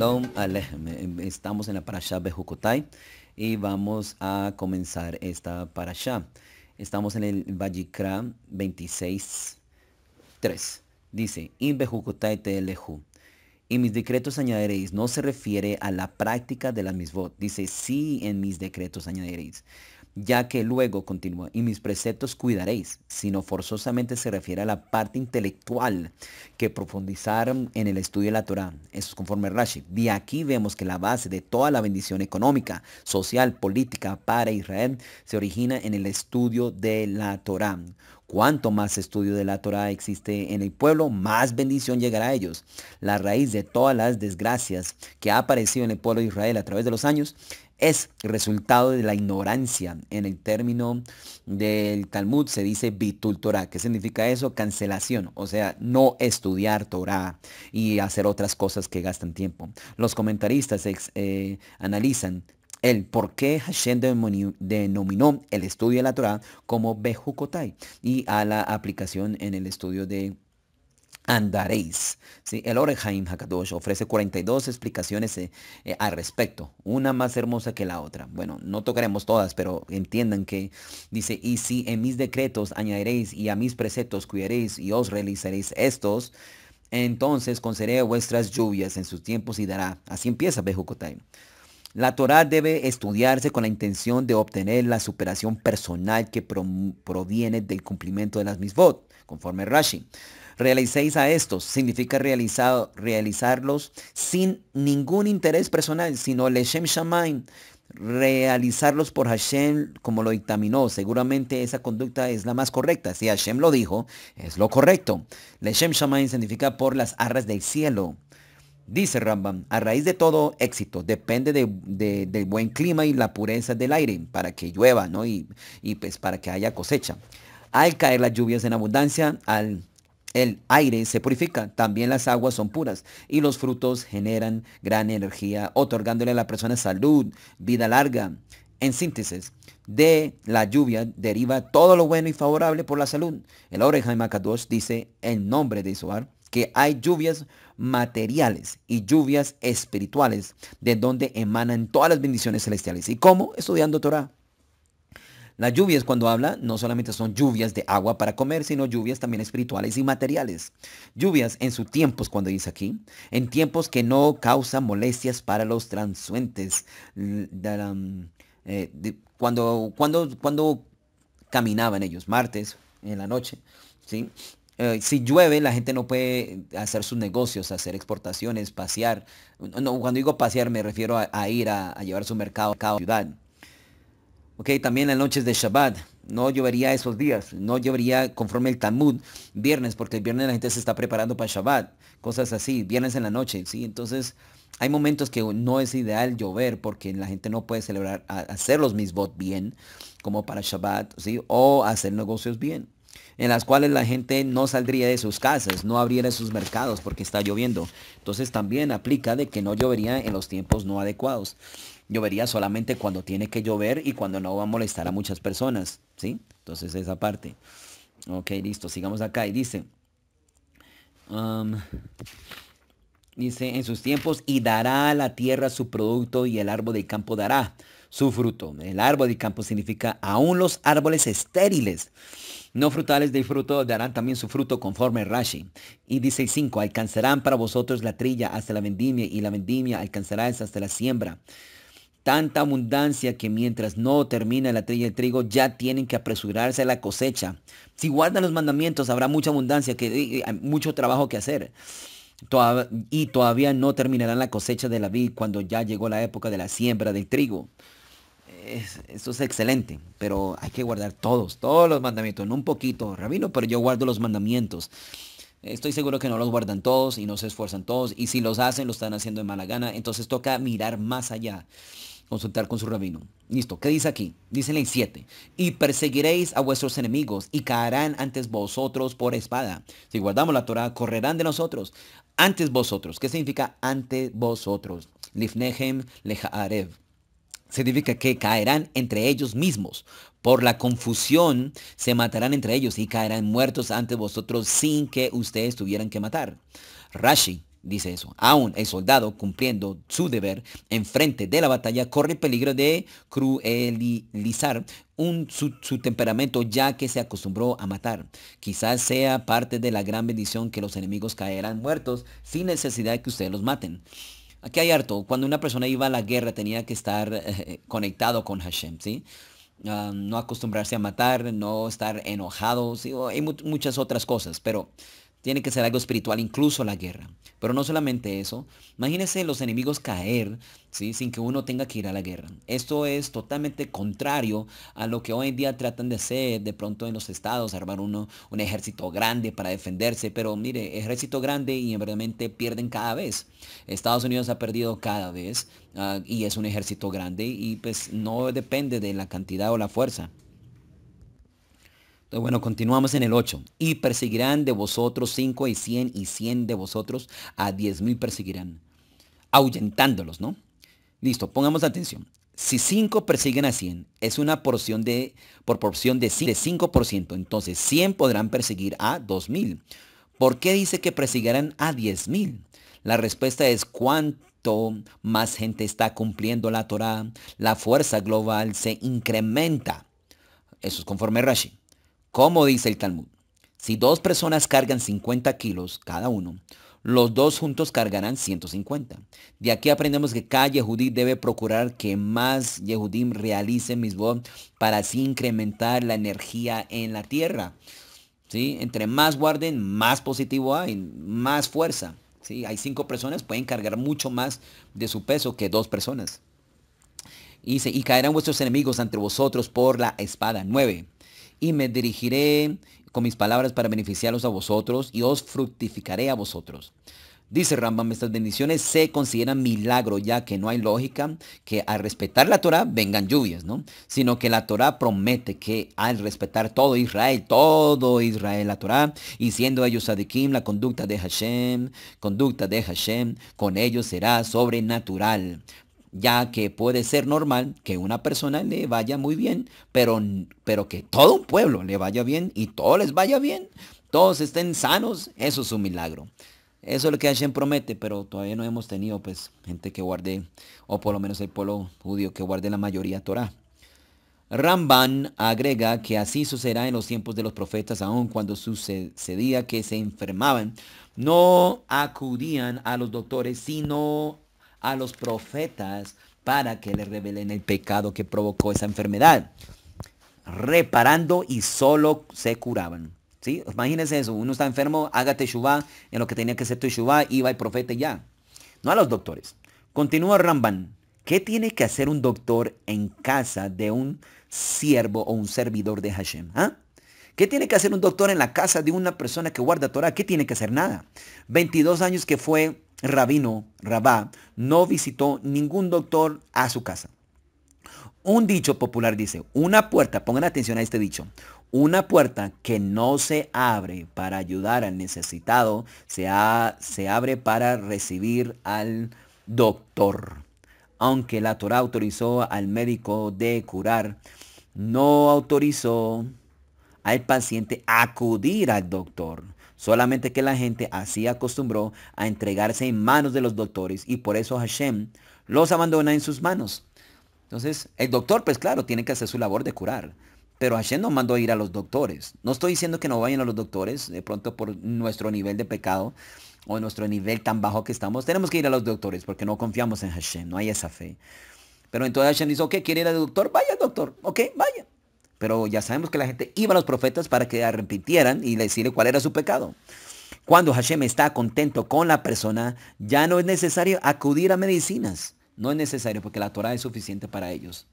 Em, estamos en la parasha Bejucotay y vamos a comenzar esta parasha. Estamos en el Vayikra 26, 3. Dice, In Bejucotay te Y mis decretos añadereis No se refiere a la práctica de la misbot. Dice, sí en mis decretos añadiréis ya que luego continúa, y mis preceptos cuidaréis, sino forzosamente se refiere a la parte intelectual que profundizaron en el estudio de la Torah. Eso es conforme Rashi. De aquí vemos que la base de toda la bendición económica, social, política para Israel se origina en el estudio de la Torah. Cuanto más estudio de la Torah existe en el pueblo, más bendición llegará a ellos. La raíz de todas las desgracias que ha aparecido en el pueblo de Israel a través de los años es resultado de la ignorancia. En el término del Talmud se dice bitul Torah. ¿Qué significa eso? Cancelación, o sea, no estudiar Torah y hacer otras cosas que gastan tiempo. Los comentaristas eh, analizan el por qué Hashem denominó el estudio de la Torah como bejukotay y a la aplicación en el estudio de andaréis. El Orejaim Hakadosh ofrece 42 explicaciones eh, eh, al respecto, una más hermosa que la otra. Bueno, no tocaremos todas, pero entiendan que dice, y si en mis decretos añadiréis y a mis preceptos cuidaréis y os realizaréis estos, entonces concederé vuestras lluvias en sus tiempos y dará. Así empieza Bejucotay. La Torah debe estudiarse con la intención de obtener la superación personal que proviene del cumplimiento de las misvot, conforme Rashi. Realicéis a estos significa realizarlos sin ningún interés personal, sino leshem shamayim, realizarlos por Hashem como lo dictaminó. Seguramente esa conducta es la más correcta. Si Hashem lo dijo, es lo correcto. Leshem Shamayim significa por las arras del cielo. Dice Rambam, a raíz de todo éxito depende del buen clima y la pureza del aire para que llueva y, pues para que haya cosecha. Al caer las lluvias en abundancia, el aire se purifica, también las aguas son puras y los frutos generan gran energía, otorgándole a la persona salud, vida larga. En síntesis, de la lluvia deriva todo lo bueno y favorable por la salud. El Oreja y dice, en nombre de Isoar, que hay lluvias materiales y lluvias espirituales de donde emanan todas las bendiciones celestiales. ¿Y cómo? Estudiando Torah. Las lluvias cuando habla no solamente son lluvias de agua para comer, sino lluvias también espirituales y materiales. Lluvias en sus tiempos, cuando dice aquí, en tiempos que no causan molestias para los transuentes. Mm, eh, cuando, cuando, cuando caminaban ellos, martes en la noche, ¿sí? Eh, si llueve, la gente no puede hacer sus negocios, hacer exportaciones, pasear. cuando digo pasear me refiero a, ir a, llevar su mercado a cada ciudad. también las noches de Shabbat. No llovería esos días, no llovería conforme el Talmud, viernes, porque el viernes la gente se está preparando para Shabbat, cosas así, viernes en la noche, ¿sí? Entonces, hay momentos que no es ideal llover porque la gente no puede celebrar, hacer los misbot bien, como para Shabbat, ¿sí? O hacer negocios bien en las cuales la gente no saldría de sus casas, no abriera sus mercados porque está lloviendo. Entonces también aplica de que no llovería en los tiempos no adecuados. Llovería solamente cuando tiene que llover y cuando no va a molestar a muchas personas, ¿sí? Entonces esa parte. Ok, listo, sigamos acá y dice. Um, dice, en sus tiempos, y dará a la tierra su producto y el árbol del campo dará su fruto. El árbol de campo significa aún los árboles estériles. No frutales de fruto darán también su fruto conforme Rashi. Y dice 5, alcanzarán para vosotros la trilla hasta la vendimia y la vendimia alcanzará hasta la siembra. Tanta abundancia que mientras no termina la trilla de trigo ya tienen que apresurarse a la cosecha. Si guardan los mandamientos habrá mucha abundancia, que, mucho trabajo que hacer. y todavía no terminarán la cosecha de la vid cuando ya llegó la época de la siembra del trigo es, eso es excelente, pero hay que guardar todos, todos los mandamientos, no un poquito, rabino, pero yo guardo los mandamientos. Estoy seguro que no los guardan todos y no se esfuerzan todos, y si los hacen, lo están haciendo de mala gana, entonces toca mirar más allá, consultar con su rabino. Listo, ¿qué dice aquí? Dice en el 7, y perseguiréis a vuestros enemigos y caerán antes vosotros por espada. Si guardamos la Torah, correrán de nosotros, antes vosotros. ¿Qué significa ante vosotros? Lifnehem lejaarev significa que caerán entre ellos mismos. Por la confusión se matarán entre ellos y caerán muertos ante vosotros sin que ustedes tuvieran que matar. Rashi dice eso. Aún el soldado cumpliendo su deber en frente de la batalla corre peligro de cruelizar su, su, temperamento ya que se acostumbró a matar. Quizás sea parte de la gran bendición que los enemigos caerán muertos sin necesidad de que ustedes los maten. Aquí hay harto. Cuando una persona iba a la guerra tenía que estar eh, eh, conectado con Hashem, ¿sí? Ah, no acostumbrarse a matar, no estar enojado, ¿sí? hay muchas otras cosas, pero tiene que ser algo espiritual, incluso la guerra. Pero no solamente eso. Imagínense los enemigos caer sin que uno tenga que ir a la guerra. Esto es totalmente contrario a lo que hoy en día tratan de hacer de pronto en los estados, armar uno, un ejército grande para defenderse. Pero mire, ejército grande y verdaderamente pierden cada vez. Estados Unidos ha perdido cada vez ah, y es un ejército grande y pues no depende de la cantidad o la fuerza bueno, continuamos en el 8. Y perseguirán de vosotros 5 y 100 y 100 de vosotros a 10 mil perseguirán, ahuyentándolos, ¿no? Listo, pongamos atención. Si 5 persiguen a 100, es una porción de, por porción de 5%, entonces 100 podrán perseguir a 2 mil. ¿Por qué dice que perseguirán a 10 mil? La respuesta es cuánto más gente está cumpliendo la Torah, la fuerza global se incrementa. Eso es conforme Rashi. Como dice el Talmud, si dos personas cargan 50 kilos cada uno, los dos juntos cargarán 150. De aquí aprendemos que cada Yehudí debe procurar que más Yehudim realicen voz para así incrementar la energía en la tierra. ¿Sí? Entre más guarden, más positivo hay, más fuerza. ¿Sí? Hay cinco personas, pueden cargar mucho más de su peso que dos personas. Y, y caerán vuestros enemigos ante vosotros por la espada. 9 y me dirigiré con mis palabras para beneficiaros a vosotros y os fructificaré a vosotros. Dice Rambam, estas bendiciones se consideran milagro, ya que no hay lógica que al respetar la Torah vengan lluvias, ¿no? Sino que la Torah promete que al respetar todo Israel, todo Israel la Torah, y siendo ellos adikim, la conducta de Hashem, conducta de Hashem, con ellos será sobrenatural ya que puede ser normal que una persona le vaya muy bien, pero, pero que todo un pueblo le vaya bien y todo les vaya bien, todos estén sanos, eso es un milagro. Eso es lo que Hashem promete, pero todavía no hemos tenido pues gente que guarde, o por lo menos el pueblo judío que guarde la mayoría Torah. Ramban agrega que así sucederá en los tiempos de los profetas, aún cuando sucedía que se enfermaban, no acudían a los doctores, sino a los profetas para que le revelen el pecado que provocó esa enfermedad. Reparando y solo se curaban. ¿Sí? Imagínense eso, uno está enfermo, hágate Shubá en lo que tenía que ser teshuva, iba el profeta ya. No a los doctores. Continúa Ramban. ¿Qué tiene que hacer un doctor en casa de un siervo o un servidor de Hashem? Ah? ¿Qué tiene que hacer un doctor en la casa de una persona que guarda Torah? ¿Qué tiene que hacer? Nada. 22 años que fue rabino, rabá, no visitó ningún doctor a su casa. Un dicho popular dice, una puerta, pongan atención a este dicho, una puerta que no se abre para ayudar al necesitado, se, abre para recibir al doctor. Aunque la Torah autorizó al médico de curar, no autorizó al paciente acudir al doctor. Solamente que la gente así acostumbró a entregarse en manos de los doctores y por eso Hashem los abandona en sus manos. Entonces, el doctor, pues claro, tiene que hacer su labor de curar. Pero Hashem nos mandó a ir a los doctores. No estoy diciendo que no vayan a los doctores, de pronto por nuestro nivel de pecado o nuestro nivel tan bajo que estamos. Tenemos que ir a los doctores porque no confiamos en Hashem, no hay esa fe. Pero entonces Hashem dice, ok, quiere ir al doctor, vaya doctor, ok, vaya. Pero ya sabemos que la gente iba a los profetas para que arrepintieran y decirle cuál era su pecado. Cuando Hashem está contento con la persona, ya no es necesario acudir a medicinas. No es necesario porque la Torah es suficiente para ellos.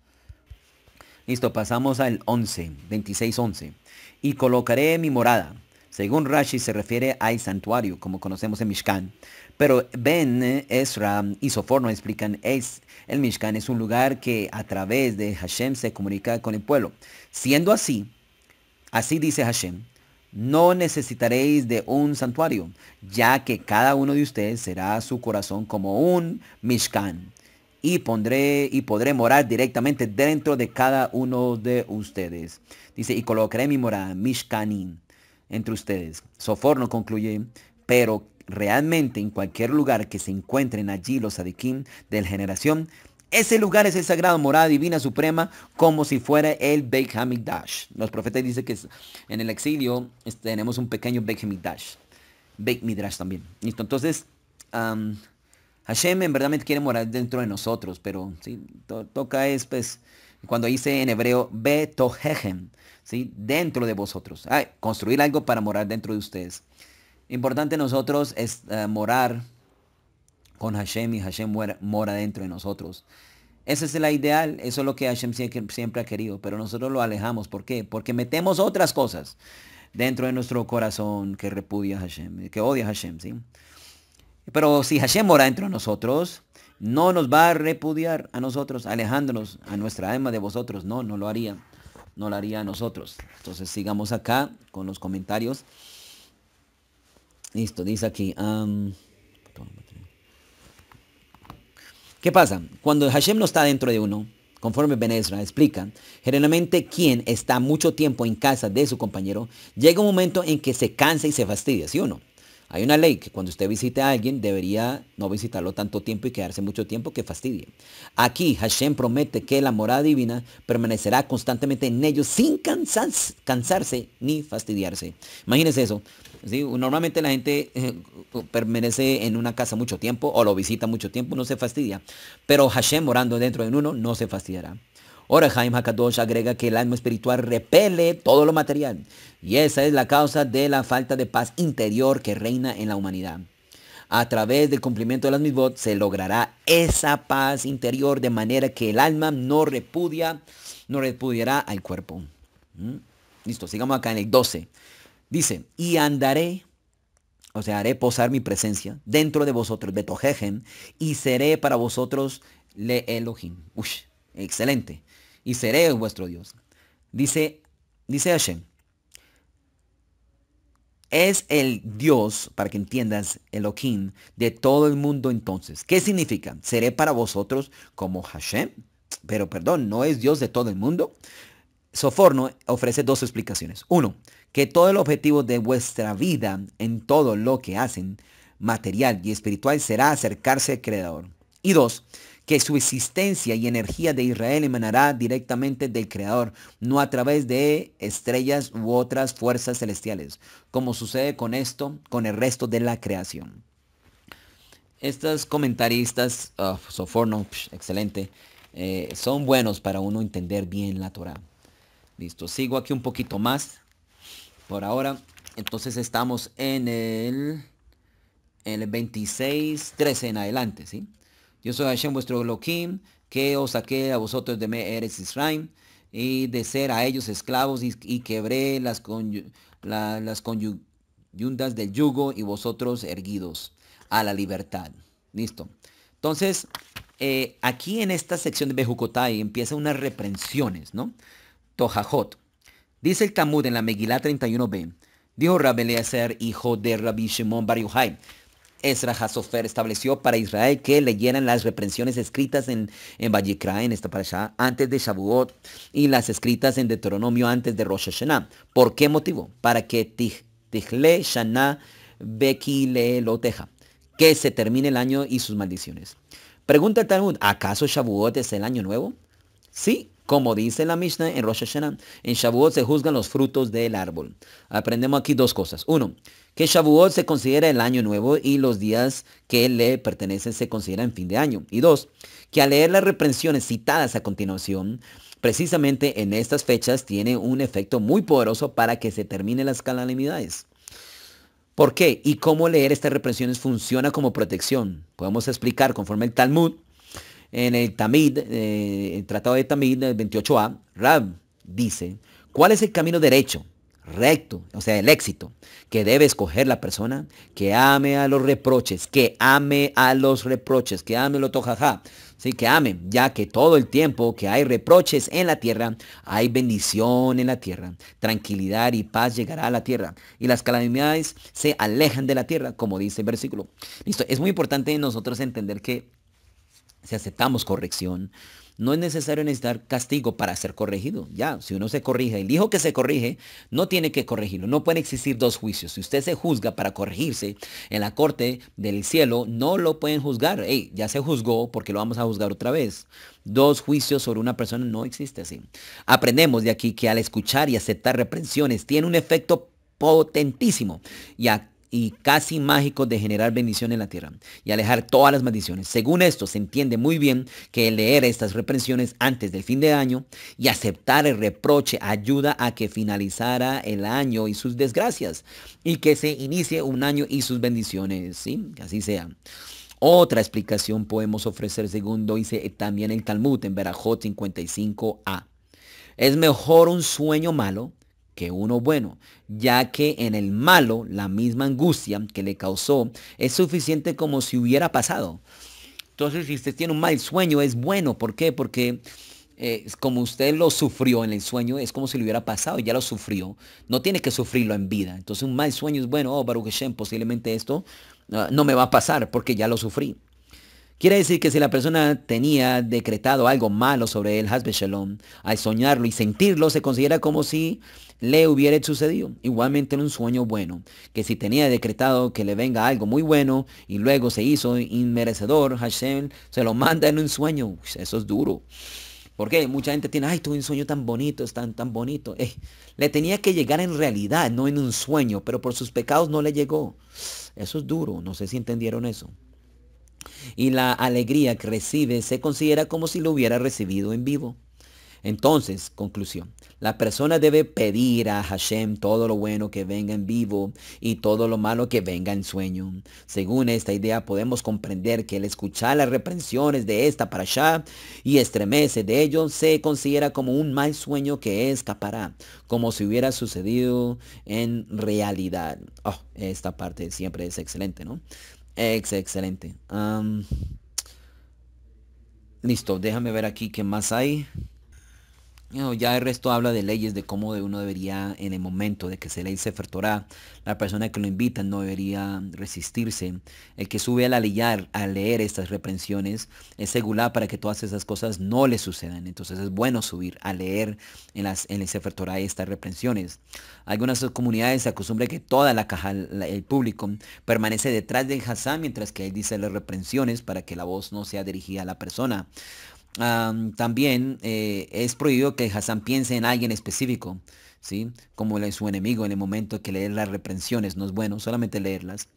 Listo, pasamos al 11, 26, 11. Y colocaré mi morada según Rashi se refiere al santuario, como conocemos en Mishkan. Pero Ben, Ezra y Soforno explican, es, el Mishkan es un lugar que a través de Hashem se comunica con el pueblo. Siendo así, así dice Hashem, no necesitaréis de un santuario, ya que cada uno de ustedes será su corazón como un Mishkan. Y pondré y podré morar directamente dentro de cada uno de ustedes. Dice, y colocaré mi morada, Mishkanin entre ustedes. Soforno concluye, pero realmente en cualquier lugar que se encuentren allí los Sadikim de la generación, ese lugar es el sagrado, morada divina suprema, como si fuera el Beit Los profetas dicen que en el exilio tenemos un pequeño Beit Hamikdash. Beit Midrash también. Entonces, Hashem en verdad quiere morar dentro de nosotros, pero sí, toca es pues cuando dice en hebreo betohegem, ¿sí? dentro de vosotros. Ah, construir algo para morar dentro de ustedes. Importante nosotros es eh, morar con Hashem y Hashem mora, dentro de nosotros. Ese es el ideal, eso es lo que Hashem siempre, ha querido, pero nosotros lo alejamos. ¿Por qué? Porque metemos otras cosas dentro de nuestro corazón que repudia a Hashem, que odia Hashem, Pero si Hashem mora dentro de nosotros, no nos va a repudiar a nosotros, alejándonos a nuestra alma de vosotros. No, no lo haría. No lo haría a nosotros. Entonces sigamos acá con los comentarios. Listo, dice aquí. ¿Qué pasa? Cuando Hashem no está dentro de uno, conforme Benezra explica, generalmente quien está mucho tiempo en casa de su compañero, llega un momento en que se cansa y se fastidia, ¿sí o no? Hay una ley que cuando usted visite a alguien debería no visitarlo tanto tiempo y quedarse mucho tiempo que fastidie. Aquí Hashem promete que la morada divina permanecerá constantemente en ellos sin cansarse ni fastidiarse. Imagínense eso. Normalmente la gente eh, permanece en una casa mucho tiempo o lo visita mucho tiempo, no se fastidia. Pero Hashem morando dentro de uno no se fastidiará. Ora Jaime Hakadosh agrega que el alma espiritual repele todo lo material y esa es la causa de la falta de paz interior que reina en la humanidad. A través del cumplimiento de las misbot se logrará esa paz interior de manera que el alma no repudia, no repudiará al cuerpo. ¿Mm? Listo, sigamos acá en el 12. Dice, y andaré o sea, haré posar mi presencia dentro de vosotros, Betojejen, y seré para vosotros Le Elohim. Uy, excelente y seré vuestro Dios. Dice, dice Hashem. Es el Dios, para que entiendas, Elohim, de todo el mundo entonces. ¿Qué significa? Seré para vosotros como Hashem, pero perdón, no es Dios de todo el mundo. Soforno ofrece dos explicaciones. Uno, que todo el objetivo de vuestra vida en todo lo que hacen, material y espiritual, será acercarse al Creador. Y dos, que su existencia y energía de Israel emanará directamente del Creador, no a través de estrellas u otras fuerzas celestiales, como sucede con esto, con el resto de la creación. Estos comentaristas, ah, Soforno, excelente, eh, son buenos para uno entender bien la Torah. Listo, sigo aquí un poquito más. Por ahora, entonces estamos en el, el 26, 13 en adelante, ¿sí? Yo soy Hashem vuestro Elohim, que os saqué a vosotros de Me Eres Israel, y de ser a ellos esclavos, y, quebré las, las conyundas del yugo, y vosotros erguidos a la libertad. Listo. Entonces, eh, aquí en esta sección de Bejucotay empieza unas reprensiones, ¿no? Tojajot. Dice el Talmud en la Megilá 31b, dijo ser hijo de Rabbi Shimon Bar Ezra Hasofer estableció para Israel que leyeran las reprensiones escritas en, en en esta parasha, antes de Shavuot, y las escritas en Deuteronomio antes de Rosh Hashanah. ¿Por qué motivo? Para que Tihle, Shana Beki Loteja, que se termine el año y sus maldiciones. Pregunta el Talmud, ¿acaso Shavuot es el año nuevo? Sí, como dice la Mishnah en Rosh Hashanah, en Shavuot se juzgan los frutos del árbol. Aprendemos aquí dos cosas. Uno, que Shavuot se considera el año nuevo y los días que le pertenecen se consideran fin de año. Y dos, que al leer las reprensiones citadas a continuación, precisamente en estas fechas tiene un efecto muy poderoso para que se terminen las calamidades. ¿Por qué? ¿Y cómo leer estas reprensiones funciona como protección? Podemos explicar conforme el Talmud, en el Tamid, eh, el Tratado de Tamid, 28a, Rab dice, ¿cuál es el camino derecho? recto, o sea, el éxito, que debe escoger la persona que ame a los reproches, que ame a los reproches, que ame lo tojaja, sí, que ame, ya que todo el tiempo que hay reproches en la tierra, hay bendición en la tierra, tranquilidad y paz llegará a la tierra, y las calamidades se alejan de la tierra, como dice el versículo. Listo, es muy importante nosotros entender que si aceptamos corrección, no es necesario necesitar castigo para ser corregido. Ya, si uno se corrige, el hijo que se corrige no tiene que corregirlo. No pueden existir dos juicios. Si usted se juzga para corregirse en la corte del cielo, no lo pueden juzgar. Hey, ya se juzgó porque lo vamos a juzgar otra vez. Dos juicios sobre una persona no existe así. Aprendemos de aquí que al escuchar y aceptar reprensiones tiene un efecto potentísimo y y casi mágico de generar bendición en la tierra y alejar todas las maldiciones. Según esto, se entiende muy bien que leer estas reprensiones antes del fin de año y aceptar el reproche ayuda a que finalizara el año y sus desgracias y que se inicie un año y sus bendiciones. ¿sí? así sea. Otra explicación podemos ofrecer segundo, dice también el Talmud en Berajot 55a. Es mejor un sueño malo que uno bueno, ya que en el malo la misma angustia que le causó es suficiente como si hubiera pasado. Entonces, si usted tiene un mal sueño, es bueno. ¿Por qué? Porque eh, como usted lo sufrió en el sueño, es como si lo hubiera pasado, ya lo sufrió. No tiene que sufrirlo en vida. Entonces, un mal sueño es bueno. Oh, Baruch Hashem, posiblemente esto ah, no me va a pasar porque ya lo sufrí. Quiere decir que si la persona tenía decretado algo malo sobre el Hasbe Shalom, al soñarlo y sentirlo, se considera como si le hubiera sucedido. Igualmente en un sueño bueno, que si tenía decretado que le venga algo muy bueno y luego se hizo inmerecedor, Hashem se lo manda en un sueño. Eso es duro. Porque mucha gente tiene, ay, tuve un sueño tan bonito, es tan, tan bonito. Eh, le tenía que llegar en realidad, no en un sueño, pero por sus pecados no le llegó. Eso es duro, no sé si entendieron eso. Y la alegría que recibe se considera como si lo hubiera recibido en vivo. Entonces, conclusión, la persona debe pedir a Hashem todo lo bueno que venga en vivo y todo lo malo que venga en sueño. Según esta idea, podemos comprender que el escuchar las reprensiones de esta para allá y estremece de ello se considera como un mal sueño que escapará, como si hubiera sucedido en realidad. Oh, esta parte siempre es excelente, ¿no? Ex excelente. listo, déjame ver aquí qué más hay. Ya el resto habla de leyes, de cómo uno debería, en el momento de que se lee Sefer Torah, la persona que lo invita no debería resistirse. El que sube al alillar a leer estas reprensiones es segura para que todas esas cosas no le sucedan. Entonces es bueno subir a leer en, las, en el Sefer estas reprensiones. Algunas comunidades se acostumbran que toda la caja, el público, permanece detrás del Hassan mientras que él dice las reprensiones para que la voz no sea dirigida a la persona también eh, es prohibido que Hassan piense en alguien específico, ¿sí? Como su enemigo en el momento que leer las reprensiones no es bueno, solamente leerlas.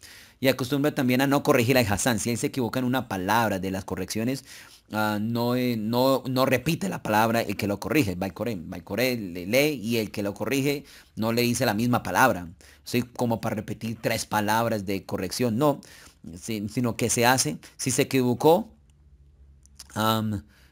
Y acostumbra también a no corregir a Hassan. Si él se equivoca en una palabra de las correcciones, ah, eh, no, no, repite la palabra el que lo corrige, Baikore, le lee y el que lo corrige no le dice la misma palabra, ¿sí? como para repetir tres palabras de corrección, no, sino que se hace, si se equivocó,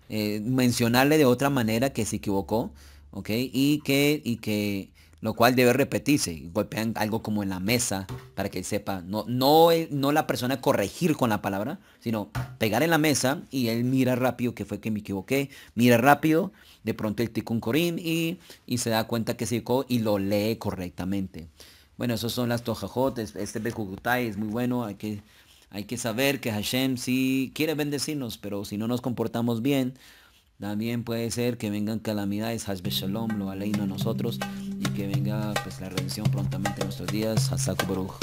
eh, mencionarle de otra manera que se equivocó, ¿ok? Y que, y que lo cual debe repetirse. Golpean algo como en la mesa para que él sepa. No, no, eh, no la persona corregir con la palabra, sino pegar en la mesa y él mira rápido que fue que me equivoqué. Mira rápido, de pronto el ticún corín y, y se da cuenta que se equivocó y lo lee correctamente. Bueno, esos son las tojajotes, Este Kukutai es muy bueno. Hay que hay que saber que Hashem sí quiere bendecirnos, pero si no nos comportamos bien, también puede ser que vengan calamidades, Hashem Shalom, lo aleino a nosotros, y que venga pues, la redención prontamente en nuestros días, hasta Baruch.